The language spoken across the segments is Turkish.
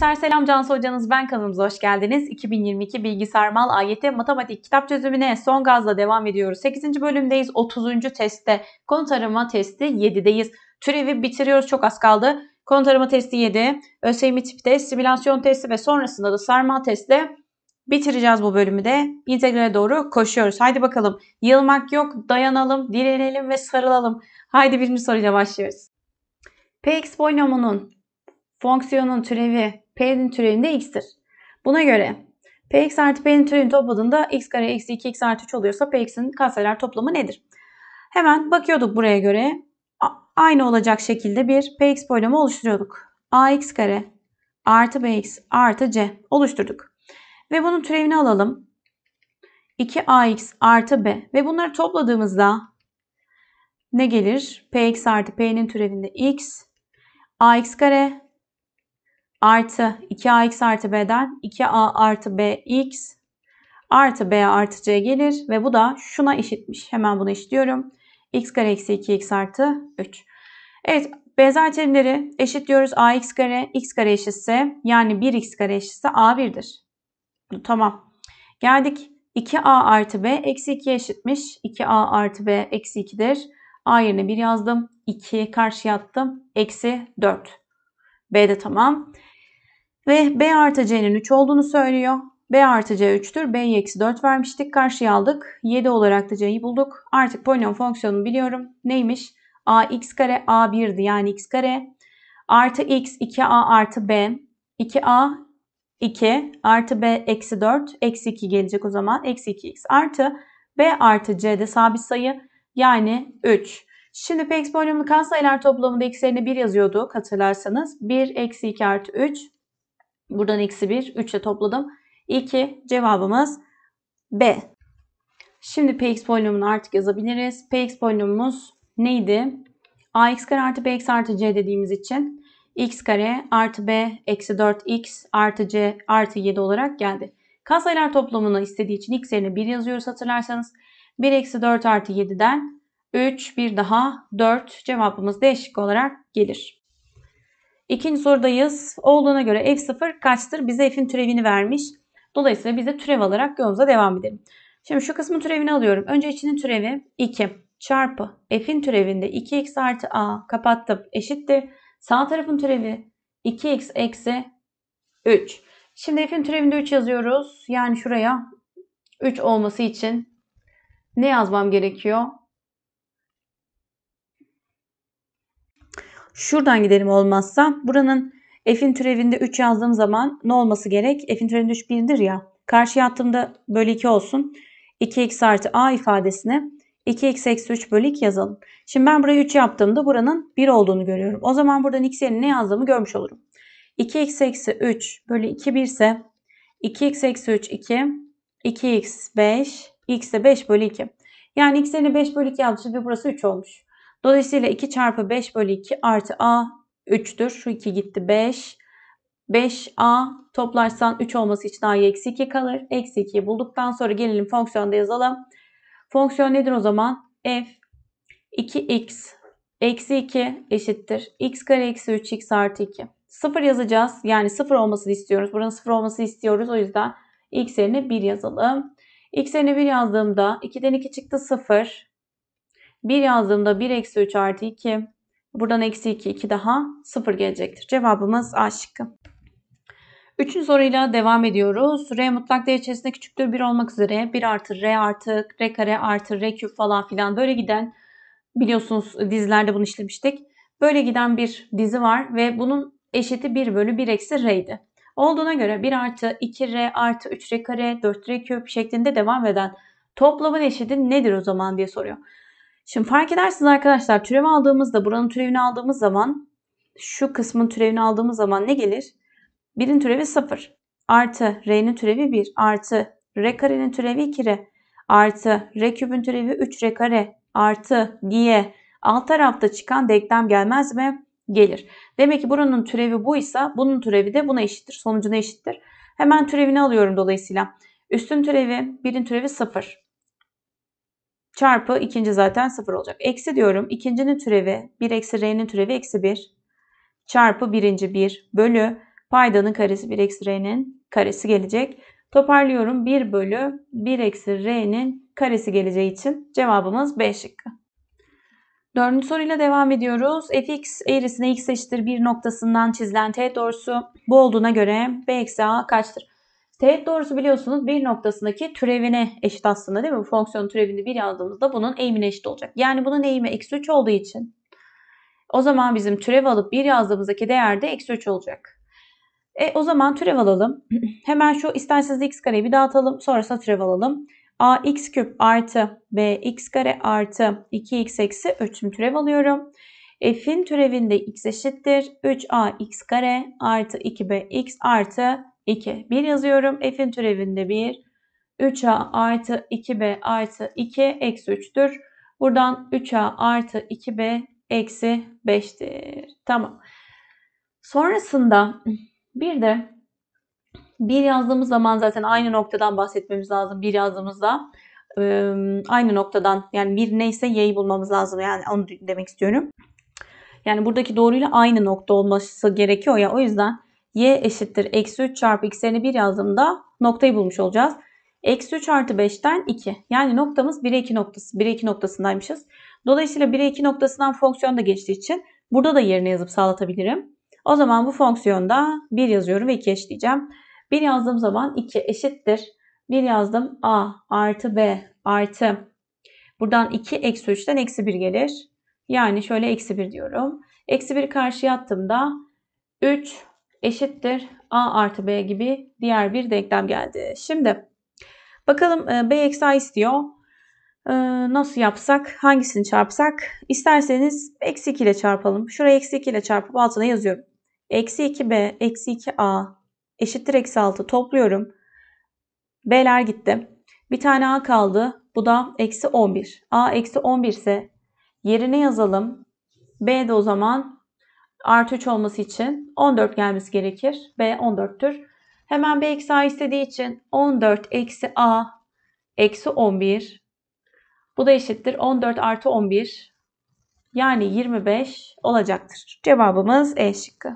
Gençler selam Cansu hocanız ben kanalımıza hoş geldiniz. 2022 Bilgisayar Mal AYT Matematik kitap çözümüne son gazla devam ediyoruz. 8. bölümdeyiz 30. testte. Konu tarama testi 7'deyiz. Türevi bitiriyoruz çok az kaldı. Konu tarama testi 7, ÖSYM tip test, simülasyon testi ve sonrasında da sarma testle bitireceğiz bu bölümü de. İntegrale doğru koşuyoruz. Haydi bakalım yılmak yok dayanalım, direnelim ve sarılalım. Haydi birinci soruyla başlıyoruz. Px polinomunun Fonksiyonun türevi p'nin türevinde x'tir. Buna göre px artı p'nin türevini topladığında x kare eksi 2 x artı 3 oluyorsa px'in katsayılar toplamı nedir? Hemen bakıyorduk buraya göre. aynı olacak şekilde bir px polinomu oluşturuyorduk. ax kare artı bx artı c oluşturduk. Ve bunun türevini alalım. 2ax artı b ve bunları topladığımızda ne gelir? px artı p'nin türevinde x ax kare artı 2ax artı b'den 2a artı bx artı b artı c gelir ve bu da şuna eşitmiş. Hemen bunu eşitliyorum. x kare eksi 2x artı 3. Evet benzer terimleri eşitliyoruz. ax kare x kare eşitse yani 1x kare eşitse a1'dir. Tamam. Geldik 2a artı b eksi 2 eşitmiş. 2a artı b eksi 2'dir. a yerine 1 yazdım. 2 karşıya attım. Eksi 4. b de tamam. Ve B artı C'nin 3 olduğunu söylüyor. B artı C 3'tür. B'yi eksi 4 vermiştik. Karşıya aldık. 7 olarak da C'yi bulduk. Artık polinom fonksiyonunu biliyorum. Neymiş? A x kare a 1'di yani x kare. Artı x 2a artı b. 2a 2 artı b eksi 4 eksi 2 gelecek o zaman. Eksi 2x artı b artı c de sabit sayı yani 3. Şimdi px polinomlu katsayılar toplamında x yerine 1 yazıyorduk hatırlarsanız. 1 eksi 2 artı 3 Buradan eksi 1. 3 ile topladım. 2. Cevabımız B. Şimdi px polinomunu artık yazabiliriz. px polinomumuz neydi? ax kare artı bx artı c dediğimiz için x kare artı b eksi 4x artı c artı 7 olarak geldi. Kasaylar toplamını istediği için x yerine 1 yazıyoruz hatırlarsanız. 1 eksi 4 artı 7'den 3 bir daha 4 cevabımız değişik olarak gelir. İkinci sorudayız. Olduğuna göre f0 kaçtır? Bize f'in türevini vermiş. Dolayısıyla bize türev alarak yolumuza devam edelim. Şimdi şu kısmın türevini alıyorum. Önce içinin türevi 2 çarpı f'in türevinde 2x artı a kapattım eşittir. Sağ tarafın türevi 2x eksi 3. Şimdi f'in türevinde 3 yazıyoruz. Yani şuraya 3 olması için ne yazmam gerekiyor? Şuradan gidelim olmazsa. Buranın f'in türevinde 3 yazdığım zaman ne olması gerek? F'in türevinde 3 1'dir ya. Karşıya attığımda bölü 2 olsun. 2x artı a ifadesine 2x eksi 3 bölü 2 yazalım. Şimdi ben burayı 3 yaptığımda buranın 1 olduğunu görüyorum. O zaman buradan x yerine ne yazdığımı görmüş olurum. 2x eksi 3 bölü 2 1 ise 2x eksi 3 2, 2x 5, x de 5 bölü 2. Yani x yerine 5 bölü 2 yapmışız ve burası 3 olmuş. Dolayısıyla 2 çarpı 5 bölü 2 artı a 3'tür. Şu 2 gitti 5. 5a toplarsan 3 olması için a'ya eksi 2 kalır. Eksi 2'yi bulduktan sonra gelelim fonksiyonda yazalım. Fonksiyon nedir o zaman? f 2x eksi 2 eşittir. x kare eksi 3x artı 2. 0 yazacağız. Yani 0 olmasını istiyoruz. Buranın 0 olmasını istiyoruz. O yüzden x yerine 1 yazalım. x yerine 1 yazdığımda 2'den 2 çıktı 0. 1 yazdığımda 1 eksi 3 artı 2. Buradan eksi 2, 2 daha 0 gelecektir. Cevabımız A şıkkı. Üçüncü soruyla devam ediyoruz. R mutlak değer içerisinde küçüktür 1 olmak üzere 1 artı R artı R kare artı R küp falan filan böyle giden biliyorsunuz dizilerde bunu işlemiştik. Böyle giden bir dizi var ve bunun eşiti 1 bölü 1 eksi R'ydi. Olduğuna göre 1 artı 2R artı 3R kare 4R küp şeklinde devam eden toplamın eşiti nedir o zaman diye soruyor. Şimdi fark edersiniz arkadaşlar türev aldığımızda buranın türevini aldığımız zaman şu kısmın türevini aldığımız zaman ne gelir? 1'in türevi 0 artı r'nin türevi 1 artı r karenin türevi 2 r artı r küpün türevi 3 r kare artı diye alt tarafta çıkan denklem gelmez mi? Gelir. Demek ki buranın türevi buysa bunun türevi de buna eşittir. Sonucuna eşittir. Hemen türevini alıyorum dolayısıyla. Üstün türevi 1'in türevi 0 çarpı ikinci zaten 0 olacak. Eksi diyorum. ikincinin türevi 1 eksi r'nin türevi eksi 1 çarpı birinci 1 bölü paydanın karesi 1 eksi r'nin karesi gelecek. Toparlıyorum 1 bölü 1 eksi r'nin karesi geleceği için cevabımız B şıkkı. Dördüncü soruyla devam ediyoruz. fx eğrisine x eşittir 1 noktasından çizilen teğet doğrusu bu olduğuna göre b eksi a kaçtır? Teğet doğrusu biliyorsunuz bir noktasındaki türevine eşit aslında değil mi? Bu fonksiyonun türevini bir yazdığımızda bunun eğimine eşit olacak. Yani bunun eğimi eksi 3 olduğu için o zaman bizim türev alıp bir yazdığımızdaki değer de eksi 3 olacak. E, o zaman türev alalım. Hemen şu isterseniz x kareyi bir dağıtalım. Sonrasında türev alalım. a x küp artı b x kare artı 2x eksi 3. türev alıyorum. F'in türevinde x eşittir. 3a x kare artı 2b x artı 2. 1 yazıyorum. F'in türevinde 1. 3A artı 2B artı 2 eksi 3'tür. Buradan 3A artı 2B eksi 5'tir. Tamam. Sonrasında bir de 1 yazdığımız zaman zaten aynı noktadan bahsetmemiz lazım. 1 yazdığımızda aynı noktadan yani bir neyse y'yi bulmamız lazım. Yani onu demek istiyorum. Yani buradaki doğruyla aynı nokta olması gerekiyor ya o yüzden y eşittir eksi 3 çarpı x yerine 1 yazdığımda noktayı bulmuş olacağız. Eksi 3 artı 5'ten 2. Yani noktamız 1'e 2 noktası. 1'e 2 noktasındaymışız. Dolayısıyla 1'e 2 noktasından fonksiyon da geçtiği için burada da yerine yazıp sağlatabilirim. O zaman bu fonksiyonda 1 yazıyorum ve 2 eşleyeceğim. 1 yazdığım zaman 2 eşittir. 1 yazdım a artı b artı. Buradan 2 eksi 3'ten eksi 1 gelir. Yani şöyle eksi 1 diyorum. Eksi 1 karşıya attığımda 3 eşittir a artı b gibi diğer bir denklem geldi. Şimdi bakalım e, b eksi a istiyor. E, nasıl yapsak? Hangisini çarpsak? İsterseniz eksi 2 ile çarpalım. Şuraya eksi 2 ile çarpıp altına yazıyorum. Eksi 2b eksi 2a eşittir eksi 6 topluyorum. B'ler gitti. Bir tane a kaldı. Bu da eksi 11. a eksi 11 ise yerine yazalım. b de o zaman artı 3 olması için 14 gelmesi gerekir. B 14'tür. Hemen B eksi A istediği için 14 eksi A eksi 11. Bu da eşittir 14 artı 11. Yani 25 olacaktır. Cevabımız E şıkkı.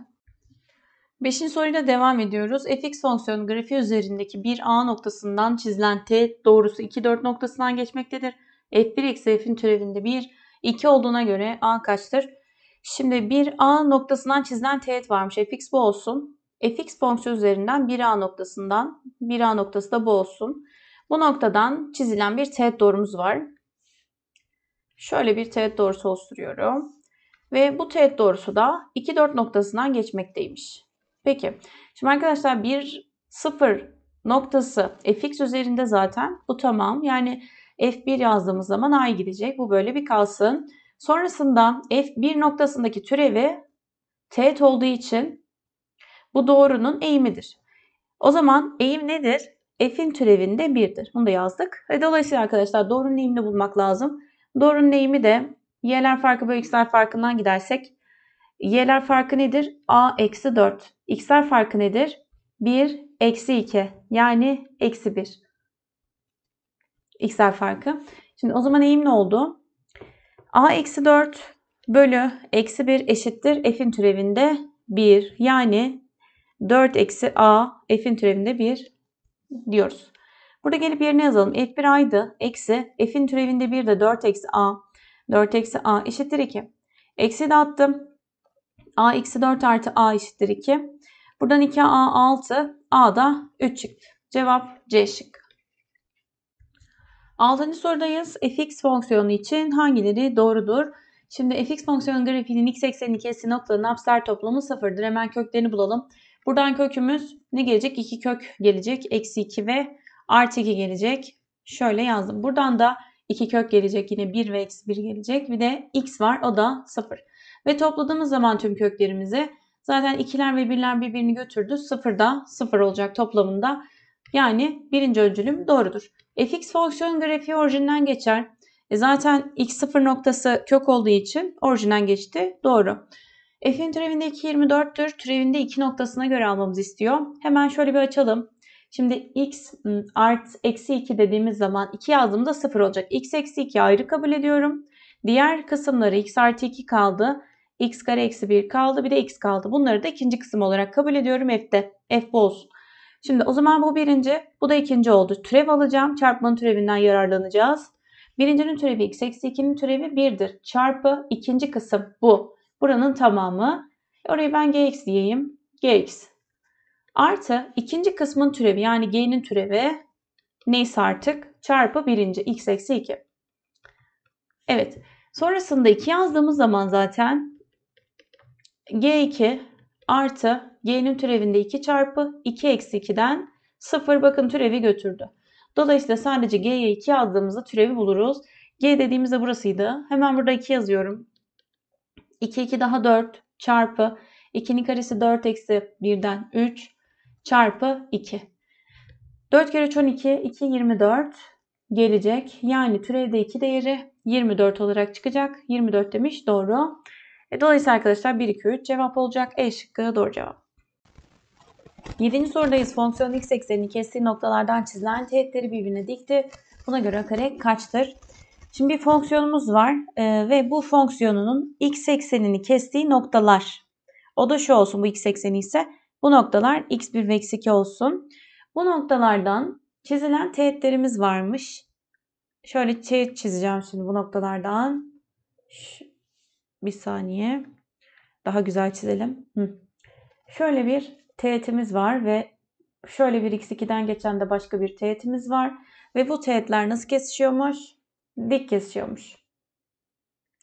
Beşinci soruyla devam ediyoruz. fx fonksiyonu grafiği üzerindeki bir A noktasından çizilen t doğrusu 2 4 noktasından geçmektedir. f1 eksi f'in türevinde 1 2 olduğuna göre A kaçtır? Şimdi bir A noktasından çizilen teğet varmış. fx bu olsun. fx fonksiyonu üzerinden bir A noktasından bir A noktası da bu olsun. Bu noktadan çizilen bir teğet doğrumuz var. Şöyle bir teğet doğrusu oluşturuyorum. Ve bu teğet doğrusu da 2 4 noktasından geçmekteymiş. Peki. Şimdi arkadaşlar bir 0 noktası fx üzerinde zaten bu tamam. Yani f1 yazdığımız zaman ay gidecek. Bu böyle bir kalsın. Sonrasında f1 noktasındaki türevi teğet olduğu için bu doğrunun eğimidir. O zaman eğim nedir? F'in türevinde 1'dir. Bunu da yazdık. Ve dolayısıyla arkadaşlar doğrunun eğimini bulmak lazım. Doğrunun eğimi de y'ler farkı bölü x'ler farkından gidersek y'ler farkı nedir? a eksi 4. x'ler farkı nedir? 1 eksi 2 yani eksi 1. x'ler farkı. Şimdi o zaman eğim ne oldu? a eksi 4 bölü eksi 1 eşittir f'in türevinde 1. Yani 4 eksi a f'in türevinde 1 diyoruz. Burada gelip yerine yazalım. f 1 a'ydı. Eksi f'in türevinde 1 de 4 eksi a. 4 eksi a eşittir 2. Eksi de attım. a eksi 4 artı a eşittir 2. Buradan 2a 6. a da 3 çıktı. Cevap C şıkkı. Altıncı sorudayız. fx fonksiyonu için hangileri doğrudur? Şimdi fx fonksiyon grafiğinin x eksenini kestiği noktaların apsler toplamı sıfırdır. Hemen köklerini bulalım. Buradan kökümüz ne gelecek? 2 kök gelecek. Eksi 2 ve artı 2 gelecek. Şöyle yazdım. Buradan da 2 kök gelecek. Yine 1 ve eksi 1 gelecek. Bir de x var. O da 0. Ve topladığımız zaman tüm köklerimizi zaten ikiler ve birler birbirini götürdü. 0 da 0 olacak toplamında. Yani birinci öncülüm doğrudur fx fonksiyonun grafiği orijinden geçer. E zaten x0 noktası kök olduğu için orijinden geçti. Doğru. F'in türevinde 2 24'tür. Türevinde 2 noktasına göre almamızı istiyor. Hemen şöyle bir açalım. Şimdi x ıı, art eksi 2 dediğimiz zaman 2 yazdığımda 0 olacak. x eksi 2 ayrı kabul ediyorum. Diğer kısımları x artı 2 kaldı. x kare eksi 1 kaldı. Bir de x kaldı. Bunları da ikinci kısım olarak kabul ediyorum f'de. f bu olsun. Şimdi o zaman bu birinci, bu da ikinci oldu. Türev alacağım. Çarpmanın türevinden yararlanacağız. Birincinin türevi x eksi 2'nin türevi 1'dir. Çarpı ikinci kısım bu. Buranın tamamı. Orayı ben gx diyeyim. gx. Artı ikinci kısmın türevi yani g'nin türevi neyse artık çarpı birinci x eksi 2. Evet. Sonrasında 2 yazdığımız zaman zaten g2 artı y'nin türevinde 2 çarpı 2 eksi 2'den 0 bakın türevi götürdü. Dolayısıyla sadece g'ye 2 yazdığımızda türevi buluruz. g dediğimizde burasıydı. Hemen burada 2 yazıyorum. 2 2 daha 4 çarpı 2'nin karesi 4 eksi 1'den 3 çarpı 2. 4 kere 3 12 2 24 gelecek. Yani türevde 2 değeri 24 olarak çıkacak. 24 demiş doğru. E, dolayısıyla arkadaşlar 1, 2, 3 cevap olacak. E şıkkı doğru cevap. 7. sorudayız. Fonksiyon x eksenini kestiği noktalardan çizilen teğetleri birbirine dikti. Buna göre kare kaçtır? Şimdi bir fonksiyonumuz var e, ve bu fonksiyonunun x eksenini kestiği noktalar. O da şu olsun bu x ekseni ise bu noktalar x1 ve x2 olsun. Bu noktalardan çizilen teğetlerimiz varmış. Şöyle teğet çizeceğim şimdi bu noktalardan. Bir saniye. Daha güzel çizelim. Hı. Şöyle bir teğetimiz var ve şöyle bir x2'den geçen de başka bir teğetimiz var. Ve bu teğetler nasıl kesişiyormuş? Dik kesişiyormuş.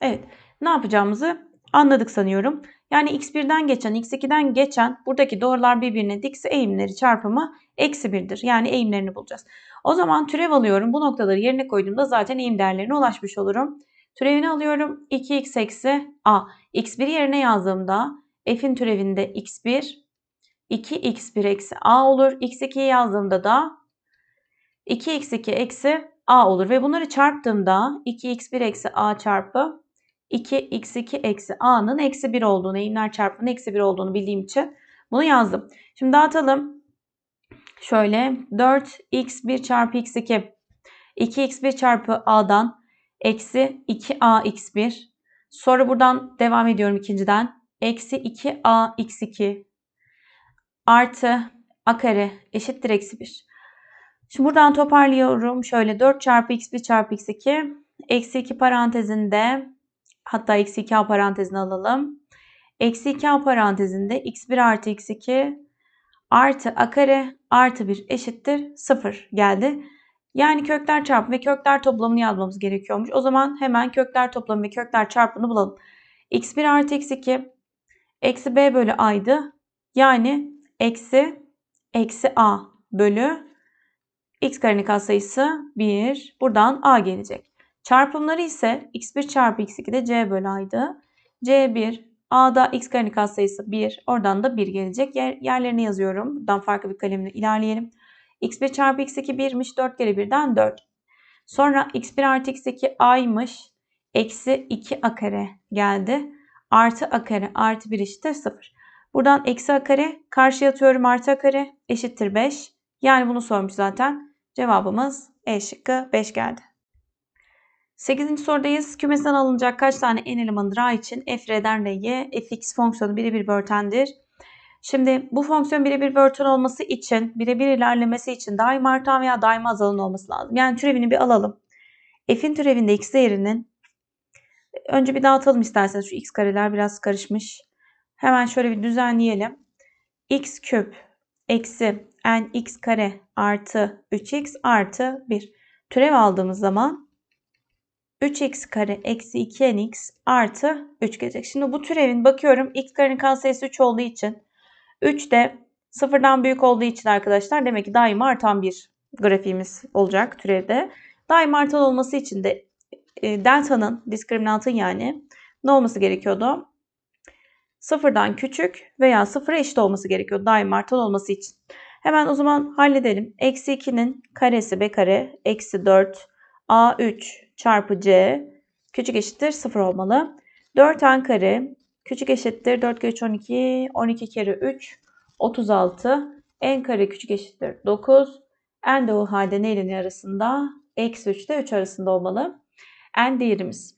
Evet. Ne yapacağımızı anladık sanıyorum. Yani x1'den geçen, x2'den geçen buradaki doğrular birbirine dikse eğimleri çarpımı eksi 1'dir. Yani eğimlerini bulacağız. O zaman türev alıyorum. Bu noktaları yerine koyduğumda zaten eğim değerlerine ulaşmış olurum. Türevini alıyorum. 2x eksi a. x1 yerine yazdığımda f'in türevinde x1 2x1 eksi a olur. x2'yi yazdığımda da 2x2 eksi a olur. Ve bunları çarptığımda 2x1 eksi a çarpı 2x2 eksi a'nın eksi 1 olduğunu, eğimler çarpımının eksi 1 olduğunu bildiğim için bunu yazdım. Şimdi dağıtalım. Şöyle 4x1 çarpı x2 2x1 çarpı a'dan Eksi 2ax1. Sonra buradan devam ediyorum ikinciden. Eksi 2ax2 artı a kare eşittir eksi 1. Şimdi buradan toparlıyorum. Şöyle 4 çarpı x1 çarpı x2 eksi 2 parantezinde hatta eksi 2 a parantezini alalım. Eksi 2 a parantezinde x1 artı x2 artı a kare artı 1 eşittir 0 geldi. Yani kökler çarpımı ve kökler toplamını yazmamız gerekiyormuş. O zaman hemen kökler toplamı ve kökler çarpımını bulalım. x1 artı x2 eksi b bölü a'ydı. Yani eksi eksi a bölü x karenin sayısı 1. Buradan a gelecek. Çarpımları ise x1 çarpı x2 de c bölü a'ydı. c1 a'da x karenin sayısı 1. Oradan da 1 gelecek. Yer, yerlerini yazıyorum. Buradan farklı bir kalemle ilerleyelim x1 çarpı x2 1'miş. 4 kere 1'den 4. Sonra x1 artı x2 a'ymış. Eksi 2 a kare geldi. Artı a kare artı 1 eşittir 0. Buradan eksi a kare karşıya atıyorum artı a kare eşittir 5. Yani bunu sormuş zaten. Cevabımız E şıkkı 5 geldi. 8. sorudayız. Kümesinden alınacak kaç tane n elemanı A için f R'den R'ye x fonksiyonu biri bir börtendir. Şimdi bu fonksiyon birebir bir olması için, birebir ilerlemesi için daim artan veya daim azalan olması lazım. Yani türevini bir alalım. F'in türevinde x değerinin önce bir dağıtalım isterseniz. Şu x kareler biraz karışmış. Hemen şöyle bir düzenleyelim. x küp eksi n x kare artı 3x artı 1. Türev aldığımız zaman 3x kare eksi 2nx artı 3 gelecek. Şimdi bu türevin bakıyorum x karenin katsayısı 3 olduğu için 3 de sıfırdan büyük olduğu için arkadaşlar demek ki daima artan bir grafiğimiz olacak türevde. Daima artan olması için de e, delta'nın, diskriminantın yani ne olması gerekiyordu? Sıfırdan küçük veya sıfıra eşit olması gerekiyor daima artan olması için. Hemen o zaman halledelim. Eksi 2'nin karesi b kare eksi 4 a3 çarpı c küçük eşittir 0 olmalı. 4 n kare Küçük eşittir 4 kere 3 12. 12 kere 3 36. En kare küçük eşittir 9. En doğu halde neyle ne arasında? Eksi 3 ile 3 arasında olmalı. En değerimiz.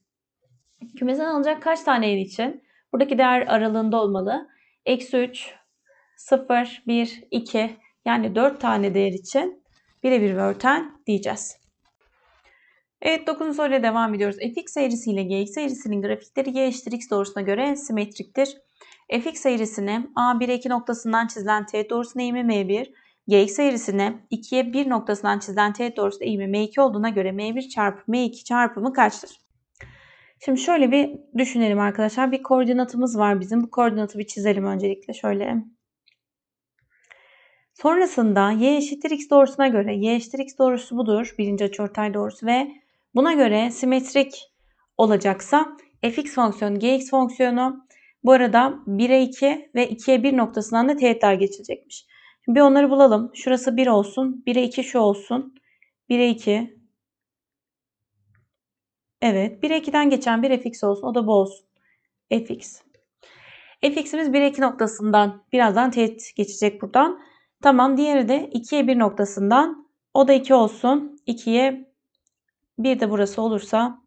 Kümesinden alınacak kaç tane en için? Buradaki değer aralığında olmalı. Eksi 3, 0, 1, 2 yani 4 tane değer için birebir örten diyeceğiz. Evet 9. soruyla devam ediyoruz. fx eğrisi ile gx eğrisinin grafikleri y eşittir x doğrusuna göre simetriktir. fx eğrisine a1'e 2 noktasından çizilen teğet doğrusunun eğimi m1, gx eğrisine 2'ye 1 noktasından çizilen teğet doğrusunun eğimi m2 olduğuna göre m1 çarpı m2 çarpımı kaçtır? Şimdi şöyle bir düşünelim arkadaşlar. Bir koordinatımız var bizim. Bu koordinatı bir çizelim öncelikle şöyle. Sonrasında y eşittir x doğrusuna göre y eşittir x doğrusu budur. Birinci açıortay doğrusu ve Buna göre simetrik olacaksa fx fonksiyonu gx fonksiyonu bu arada 1'e 2 ve 2'ye 1 noktasından da teğetler geçecekmiş. Şimdi bir onları bulalım. Şurası 1 olsun. 1'e 2 şu olsun. 1'e 2. Evet. 1'e 2'den geçen bir fx olsun. O da bu olsun. fx. fx'imiz 1'e 2 noktasından birazdan teğet geçecek buradan. Tamam. Diğeri de 2'ye 1 noktasından. O da 2 olsun. 2'ye bir de burası olursa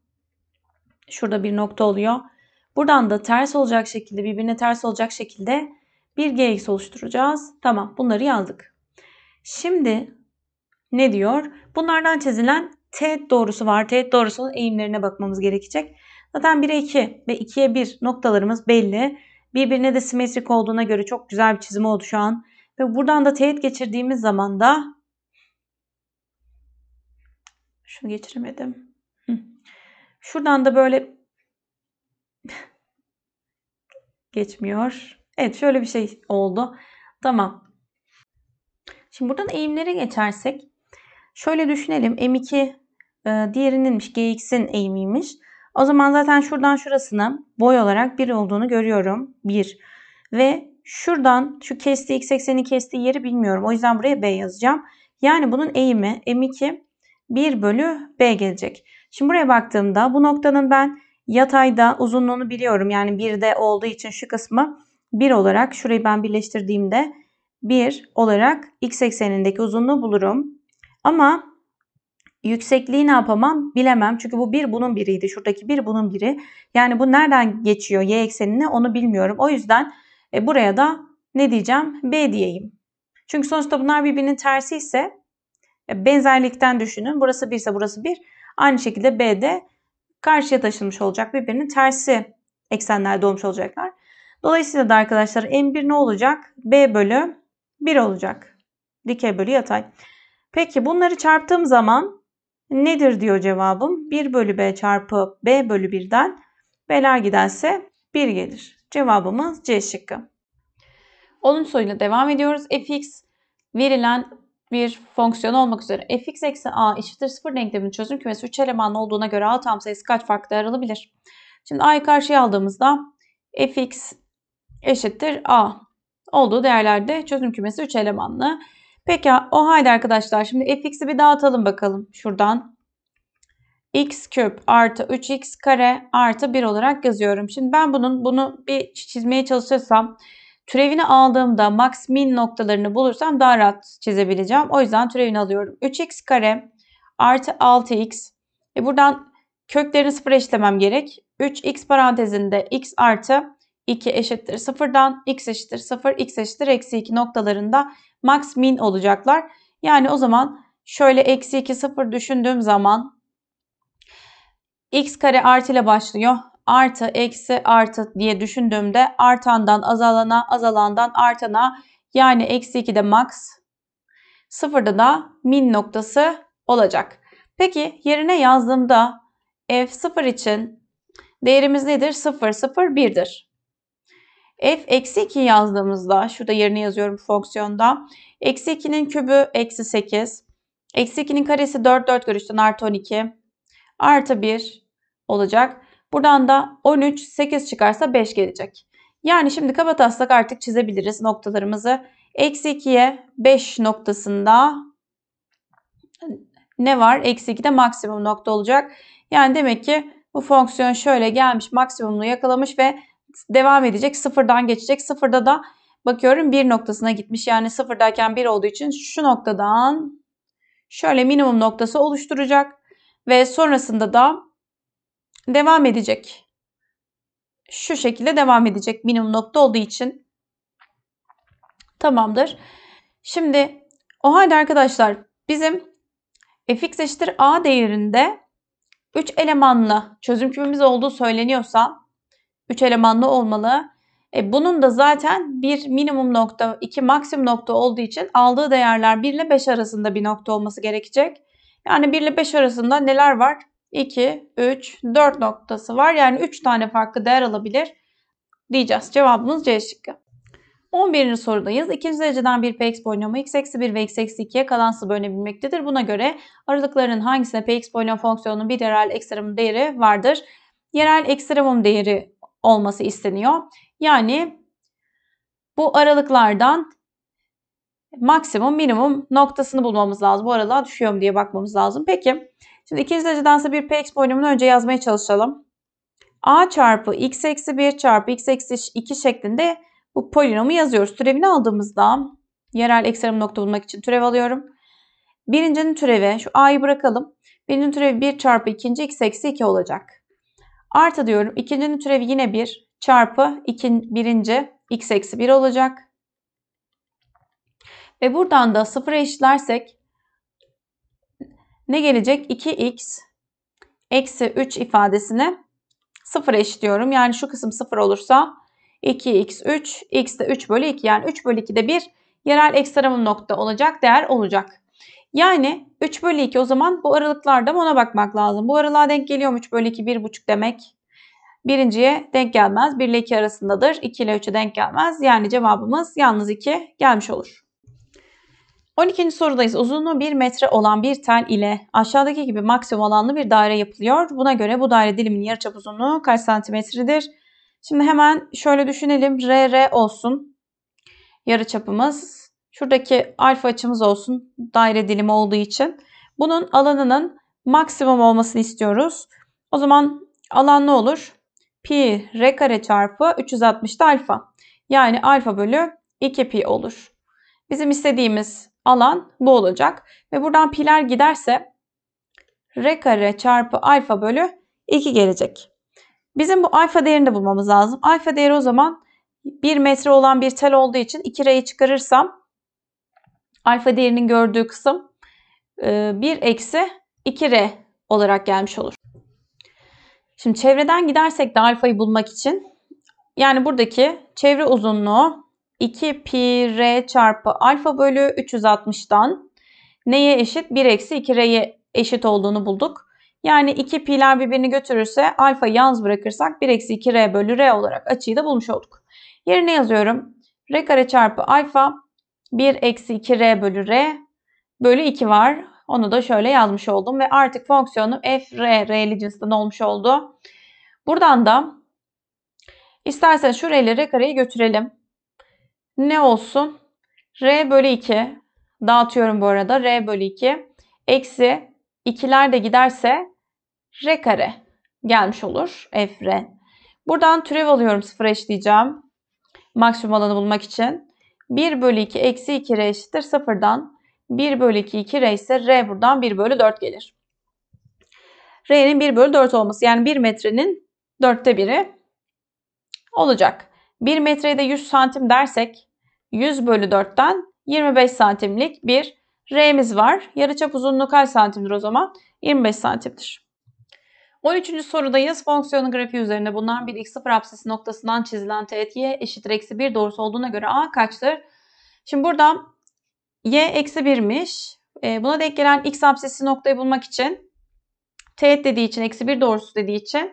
şurada bir nokta oluyor. Buradan da ters olacak şekilde birbirine ters olacak şekilde bir gx oluşturacağız. Tamam bunları yazdık. Şimdi ne diyor? Bunlardan çizilen teğet doğrusu var. Teğet doğrusunun eğimlerine bakmamız gerekecek. Zaten 1'e 2 ve 2'ye 1 noktalarımız belli. Birbirine de simetrik olduğuna göre çok güzel bir çizim oldu şu an. Ve buradan da teğet geçirdiğimiz zaman da şunu geçiremedim. Şuradan da böyle geçmiyor. Evet şöyle bir şey oldu. Tamam. Şimdi buradan eğimlere geçersek şöyle düşünelim. M2 e, diğerininmiş. GX'in eğimiymiş. O zaman zaten şuradan şurasına boy olarak 1 olduğunu görüyorum. 1. Ve şuradan şu kestiği x ekseni kestiği yeri bilmiyorum. O yüzden buraya B yazacağım. Yani bunun eğimi M2 1 bölü B gelecek. Şimdi buraya baktığımda bu noktanın ben yatayda uzunluğunu biliyorum. Yani 1'de olduğu için şu kısmı 1 olarak şurayı ben birleştirdiğimde 1 olarak x eksenindeki uzunluğu bulurum. Ama yüksekliği ne yapamam bilemem. Çünkü bu 1 bir, bunun biriydi. Şuradaki 1 bir, bunun biri. Yani bu nereden geçiyor y eksenine onu bilmiyorum. O yüzden e, buraya da ne diyeceğim? B diyeyim. Çünkü sonuçta bunlar birbirinin tersi ise Benzerlikten düşünün. Burası 1 ise burası 1. Aynı şekilde B'de karşıya taşınmış olacak. Birbirinin tersi eksenlerde olmuş olacaklar. Dolayısıyla da arkadaşlar M1 ne olacak? B bölü 1 olacak. Dikey bölü yatay. Peki bunları çarptığım zaman nedir diyor cevabım? 1 bölü B çarpı B bölü 1'den B'ler giderse 1 gelir. Cevabımız C şıkkı. 10. soruyla devam ediyoruz. fx verilen bir fonksiyon olmak üzere fx eksi a eşittir 0 denkleminin çözüm kümesi 3 elemanlı olduğuna göre a tam sayısı kaç farklı ayrılabilir? Şimdi a'yı karşıya aldığımızda fx eşittir a olduğu değerlerde çözüm kümesi 3 elemanlı. Peki o halde arkadaşlar şimdi fx'i bir dağıtalım bakalım şuradan. x küp artı 3x kare artı 1 olarak yazıyorum. Şimdi ben bunun bunu bir çizmeye çalışırsam Türevini aldığımda max min noktalarını bulursam daha rahat çizebileceğim. O yüzden türevini alıyorum. 3x kare artı 6x. E buradan köklerini sıfır eşitlemem gerek. 3x parantezinde x artı 2 eşittir 0'dan x eşittir 0 x eşittir eksi 2 noktalarında max min olacaklar. Yani o zaman şöyle eksi 2 sıfır düşündüğüm zaman x kare artı ile başlıyor artı, eksi, artı diye düşündüğümde artandan azalana, azalandan artana yani eksi 2'de max, sıfırda da min noktası olacak. Peki yerine yazdığımda f0 için değerimiz nedir? 0, 0, 1'dir. f eksi 2 yazdığımızda, şurada yerine yazıyorum fonksiyonda. Eksi 2'nin kübü eksi 8. Eksi 2'nin karesi 4, 4 görüşten artı 12. Artı 1 olacak. Buradan da 13, 8 çıkarsa 5 gelecek. Yani şimdi kabataslak artık çizebiliriz noktalarımızı. Eksi 2'ye 5 noktasında ne var? Eksi 2'de maksimum nokta olacak. Yani demek ki bu fonksiyon şöyle gelmiş maksimumunu yakalamış ve devam edecek. Sıfırdan geçecek. Sıfırda da bakıyorum bir noktasına gitmiş. Yani sıfırdayken bir olduğu için şu noktadan şöyle minimum noktası oluşturacak. Ve sonrasında da devam edecek. Şu şekilde devam edecek minimum nokta olduğu için. Tamamdır. Şimdi o halde arkadaşlar bizim fx eşittir a değerinde 3 elemanlı çözüm kümemiz olduğu söyleniyorsa 3 elemanlı olmalı. E, bunun da zaten bir minimum nokta, iki maksimum nokta olduğu için aldığı değerler 1 ile 5 arasında bir nokta olması gerekecek. Yani 1 ile 5 arasında neler var? 2, 3, 4 noktası var. Yani 3 tane farklı değer alabilir diyeceğiz. Cevabımız C şıkkı. 11. sorudayız. İkinci dereceden bir px polinomu x eksi 1 ve x eksi 2'ye kalansı bölünebilmektedir. Buna göre aralıklarının hangisine px polinom fonksiyonunun bir yerel ekstremum değeri vardır? Yerel ekstremum değeri olması isteniyor. Yani bu aralıklardan maksimum minimum noktasını bulmamız lazım. Bu aralığa düşüyor mu diye bakmamız lazım. Peki Şimdi ikinci derecedense bir px polinomunu önce yazmaya çalışalım. a çarpı x eksi 1 çarpı x eksi 2 şeklinde bu polinomu yazıyoruz. Türevini aldığımızda yerel eksenim nokta bulmak için türev alıyorum. Birincinin türevi şu a'yı bırakalım. Birincinin türevi 1 çarpı ikinci x eksi 2 olacak. Artı diyorum ikincinin türevi yine 1 çarpı ikin, birinci x eksi 1 olacak. Ve buradan da sıfıra eşitlersek ne gelecek? 2x eksi 3 ifadesine 0 eşitliyorum. Yani şu kısım 0 olursa 2x3, x de 3 bölü 2 yani 3 bölü 2 de bir yerel ekstremum nokta olacak değer olacak. Yani 3 bölü 2 o zaman bu aralıklarda ona bakmak lazım. Bu aralığa denk geliyor mu 3 bölü 2 1,5 demek. Birinciye denk gelmez. 1 ile 2 arasındadır. 2 ile 3'e denk gelmez. Yani cevabımız yalnız 2 gelmiş olur. 12. sorudayız. Uzunluğu 1 metre olan bir tel ile aşağıdaki gibi maksimum alanlı bir daire yapılıyor. Buna göre bu daire diliminin yarıçap uzunluğu kaç santimetredir? Şimdi hemen şöyle düşünelim. RR olsun. Yarıçapımız. Şuradaki alfa açımız olsun. Daire dilimi olduğu için. Bunun alanının maksimum olmasını istiyoruz. O zaman alan ne olur? Pi R kare çarpı 360 alfa. Yani alfa bölü 2 pi olur. Bizim istediğimiz alan bu olacak. Ve buradan piler giderse r kare çarpı alfa bölü 2 gelecek. Bizim bu alfa değerini de bulmamız lazım. Alfa değeri o zaman 1 metre olan bir tel olduğu için 2 r'yi çıkarırsam alfa değerinin gördüğü kısım 1 e, eksi 2 r olarak gelmiş olur. Şimdi çevreden gidersek de alfayı bulmak için yani buradaki çevre uzunluğu 2 pi r çarpı alfa bölü 360'dan neye eşit? 1 eksi 2 r'ye eşit olduğunu bulduk. Yani 2 pi'ler birbirini götürürse alfa yalnız bırakırsak 1 eksi 2 r bölü r olarak açıyı da bulmuş olduk. Yerine yazıyorum. r kare çarpı alfa 1 eksi 2 r bölü r bölü 2 var. Onu da şöyle yazmış oldum ve artık fonksiyonum f r r'li cinsten olmuş oldu. Buradan da istersen şu r kareyi götürelim ne olsun? R bölü 2 dağıtıyorum bu arada. R bölü 2 eksi 2'ler de giderse R kare gelmiş olur. F R. Buradan türev alıyorum sıfır eşleyeceğim. Maksimum alanı bulmak için. 1 bölü 2 eksi 2 R eşittir sıfırdan. 1 bölü 2 2 R ise R buradan 1 bölü 4 gelir. R'nin 1 bölü 4 olması yani 1 metrenin 4'te biri olacak. 1 metreye de 100 santim dersek 100 bölü 4'ten 25 santimlik bir R'miz var. Yarıçap uzunluğu kaç santimdir o zaman? 25 santimdir. 13. sorudayız. Fonksiyonun grafiği üzerinde bulunan bir x0 apsisi noktasından çizilen teğet y eşittir eksi 1 doğrusu olduğuna göre a kaçtır? Şimdi burada y eksi 1'miş. E, buna denk gelen x apsisi noktayı bulmak için teğet dediği için eksi 1 doğrusu dediği için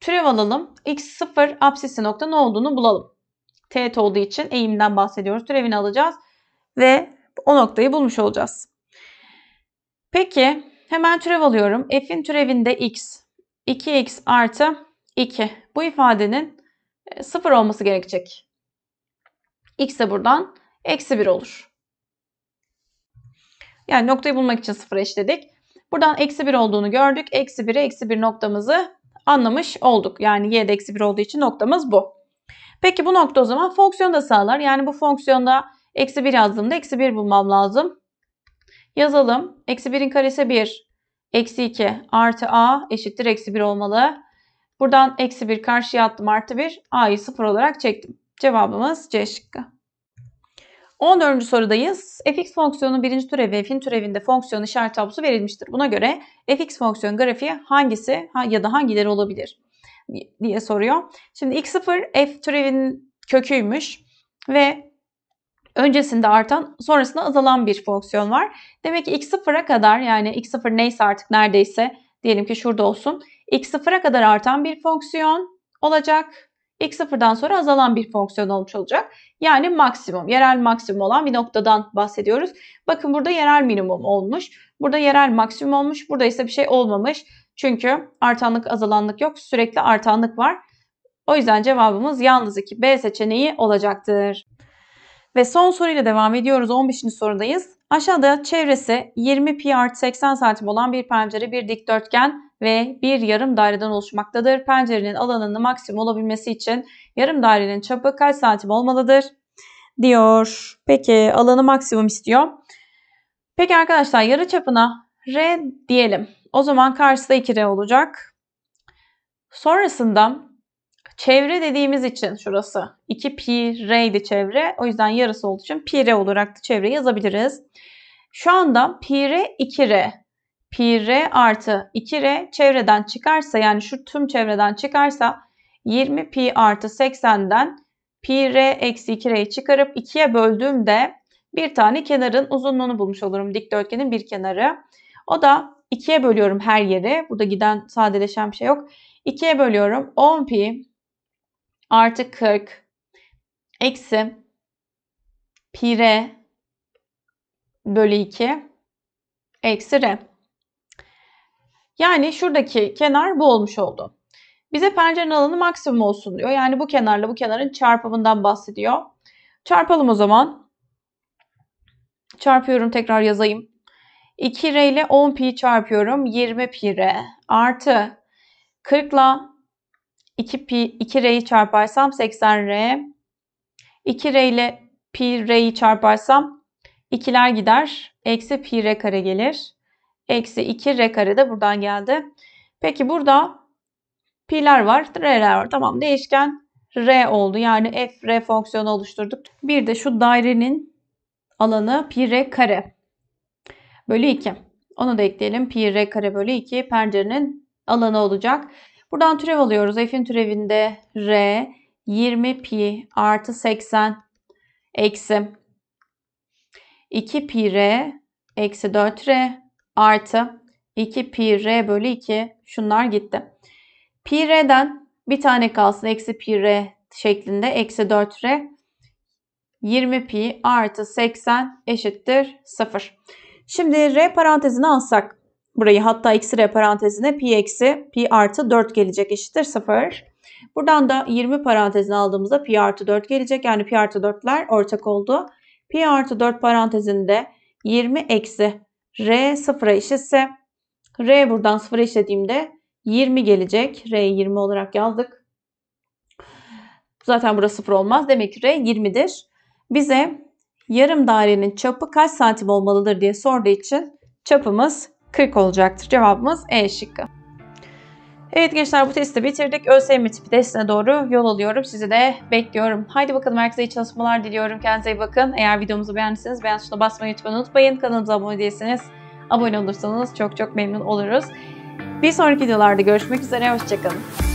türev alalım. x0 apsisi nokta ne olduğunu bulalım teğet olduğu için eğimden bahsediyoruz. Türevini alacağız ve o noktayı bulmuş olacağız. Peki hemen türev alıyorum. F'in türevinde x. 2x artı 2. Bu ifadenin 0 e, olması gerekecek. x de buradan eksi 1 olur. Yani noktayı bulmak için 0 eşledik. Buradan eksi 1 olduğunu gördük. Eksi 1'e eksi 1 noktamızı anlamış olduk. Yani y'de eksi 1 olduğu için noktamız bu. Peki bu nokta o zaman fonksiyonu da sağlar. Yani bu fonksiyonda eksi 1 yazdığımda eksi 1 bulmam lazım. Yazalım. Eksi 1'in karesi 1. Eksi 2 artı a eşittir eksi 1 olmalı. Buradan eksi 1 karşıya attım artı 1. a'yı 0 olarak çektim. Cevabımız C şıkkı. 14. sorudayız. fx fonksiyonunun birinci türevi f'in türevinde fonksiyon işaret tablosu verilmiştir. Buna göre fx fonksiyon grafiği hangisi ya da hangileri olabilir? diye soruyor. Şimdi x0 f türevinin köküymüş ve öncesinde artan sonrasında azalan bir fonksiyon var. Demek ki x0'a kadar yani x0 neyse artık neredeyse diyelim ki şurada olsun. x0'a kadar artan bir fonksiyon olacak. x0'dan sonra azalan bir fonksiyon olmuş olacak. Yani maksimum, yerel maksimum olan bir noktadan bahsediyoruz. Bakın burada yerel minimum olmuş. Burada yerel maksimum olmuş. Burada ise bir şey olmamış. Çünkü artanlık azalanlık yok. Sürekli artanlık var. O yüzden cevabımız yalnız 2 B seçeneği olacaktır. Ve son soruyla devam ediyoruz. 15. sorudayız. Aşağıda çevresi 20 pi artı 80 santim olan bir pencere bir dikdörtgen ve bir yarım daireden oluşmaktadır. Pencerenin alanının maksimum olabilmesi için yarım dairenin çapı kaç santim olmalıdır? Diyor. Peki alanı maksimum istiyor. Peki arkadaşlar yarı çapına R diyelim. O zaman karşısı da 2R olacak. Sonrasında çevre dediğimiz için şurası 2 pi r'ydi çevre. O yüzden yarısı olduğu için pi r olarak da çevre yazabiliriz. Şu anda pi r 2 r. Pi r artı 2 r çevreden çıkarsa yani şu tüm çevreden çıkarsa 20 pi artı 80'den pi r eksi 2 r'yi çıkarıp 2'ye böldüğümde bir tane kenarın uzunluğunu bulmuş olurum. Dikdörtgenin bir kenarı. O da 2'ye bölüyorum her yeri. Burada giden sadeleşen bir şey yok. 2'ye bölüyorum. 10 pi artı 40 eksi pi r bölü 2 eksi re. Yani şuradaki kenar bu olmuş oldu. Bize pencerenin alanı maksimum olsun diyor. Yani bu kenarla bu kenarın çarpımından bahsediyor. Çarpalım o zaman. Çarpıyorum tekrar yazayım. 2 r ile 10 pi çarpıyorum. 20 pi r artı 40 ile 2 pi 2 r'yi çarparsam 80 r. 2 r ile pi r'yi çarparsam 2'ler gider. Eksi pi r kare gelir. Eksi 2 r kare de buradan geldi. Peki burada pi'ler var, r'ler var. Tamam değişken r oldu. Yani f r fonksiyonu oluşturduk. Bir de şu dairenin alanı pi r kare bölü 2. Onu da ekleyelim. Pi r kare bölü 2 perdenin alanı olacak. Buradan türev alıyoruz. F'in türevinde r 20 pi artı 80 eksi 2 pi r eksi 4 r artı 2 pi r bölü 2 şunlar gitti. Pi r'den bir tane kalsın eksi pi r şeklinde eksi 4 r 20 pi artı 80 eşittir 0. Şimdi r parantezini alsak burayı hatta eksi r parantezine pi eksi pi artı 4 gelecek eşittir 0. Buradan da 20 parantezini aldığımızda pi artı 4 gelecek. Yani pi artı 4'ler ortak oldu. Pi artı 4 parantezinde 20 eksi r sıfıra eşitse r buradan sıfıra eşitlediğimde 20 gelecek. r 20 olarak yazdık. Zaten burası sıfır olmaz. Demek ki r 20'dir. Bize yarım dairenin çapı kaç santim olmalıdır diye sorduğu için çapımız 40 olacaktır. Cevabımız E şıkkı. Evet gençler bu testi bitirdik. ÖSYM tipi testine doğru yol alıyorum. Sizi de bekliyorum. Haydi bakalım herkese iyi çalışmalar diliyorum. Kendinize iyi bakın. Eğer videomuzu beğendiyseniz beğen tuşuna basmayı lütfen unutmayın. Kanalımıza abone değilseniz abone olursanız çok çok memnun oluruz. Bir sonraki videolarda görüşmek üzere. Hoşçakalın.